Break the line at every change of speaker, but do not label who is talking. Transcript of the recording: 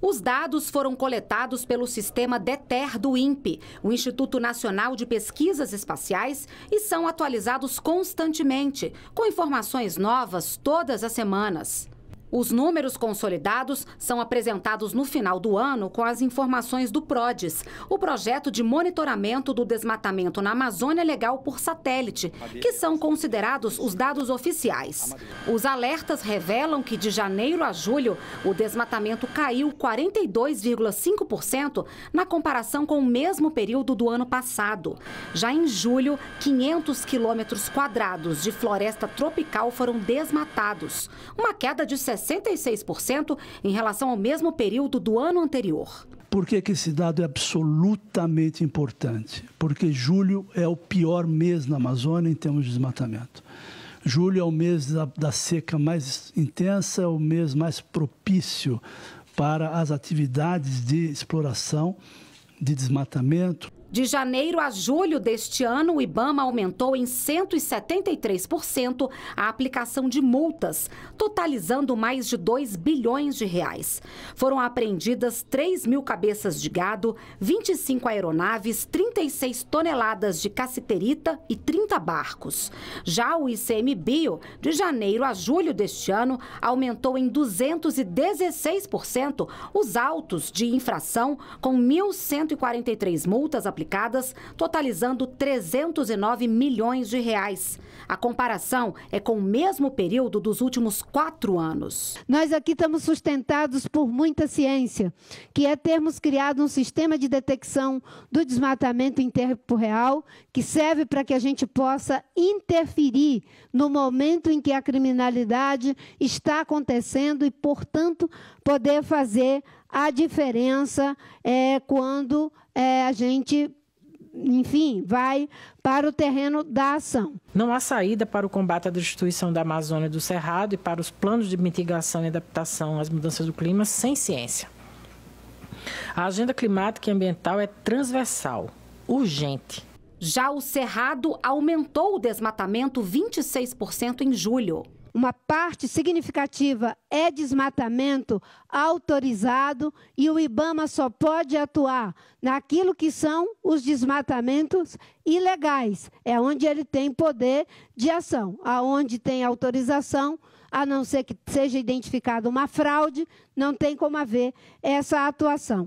Os dados foram coletados pelo sistema DETER do INPE, o Instituto Nacional de Pesquisas Espaciais, e são atualizados constantemente, com informações novas todas as semanas. Os números consolidados são apresentados no final do ano com as informações do PRODES, o projeto de monitoramento do desmatamento na Amazônia Legal por satélite, que são considerados os dados oficiais. Os alertas revelam que de janeiro a julho, o desmatamento caiu 42,5% na comparação com o mesmo período do ano passado. Já em julho, 500 quilômetros quadrados de floresta tropical foram desmatados, uma queda de 60 66% em relação ao mesmo período do ano anterior.
Por que, que esse dado é absolutamente importante? Porque julho é o pior mês na Amazônia em termos de desmatamento. Julho é o mês da, da seca mais intensa, é o mês mais propício para as atividades de exploração, de desmatamento.
De janeiro a julho deste ano, o IBAMA aumentou em 173% a aplicação de multas, totalizando mais de 2 bilhões de reais. Foram apreendidas 3 mil cabeças de gado, 25 aeronaves, 36 toneladas de caciterita e 30 barcos. Já o ICMBio, de janeiro a julho deste ano, aumentou em 216% os autos de infração, com 1.143 multas aplicadas aplicadas, totalizando 309 milhões de reais. A comparação é com o mesmo período dos últimos quatro anos.
Nós aqui estamos sustentados por muita ciência, que é termos criado um sistema de detecção do desmatamento em tempo real, que serve para que a gente possa interferir no momento em que a criminalidade está acontecendo e, portanto, poder fazer a diferença é quando é, a gente enfim, vai para o terreno da ação.
Não há saída para o combate à destruição da Amazônia e do Cerrado e para os planos de mitigação e adaptação às mudanças do clima sem ciência. A agenda climática e ambiental é transversal, urgente.
Já o Cerrado aumentou o desmatamento 26% em julho uma parte significativa é desmatamento autorizado
e o IBAMA só pode atuar naquilo que são os desmatamentos ilegais. É onde ele tem poder de ação, aonde tem autorização, a não ser que seja identificada uma fraude, não tem como haver essa atuação.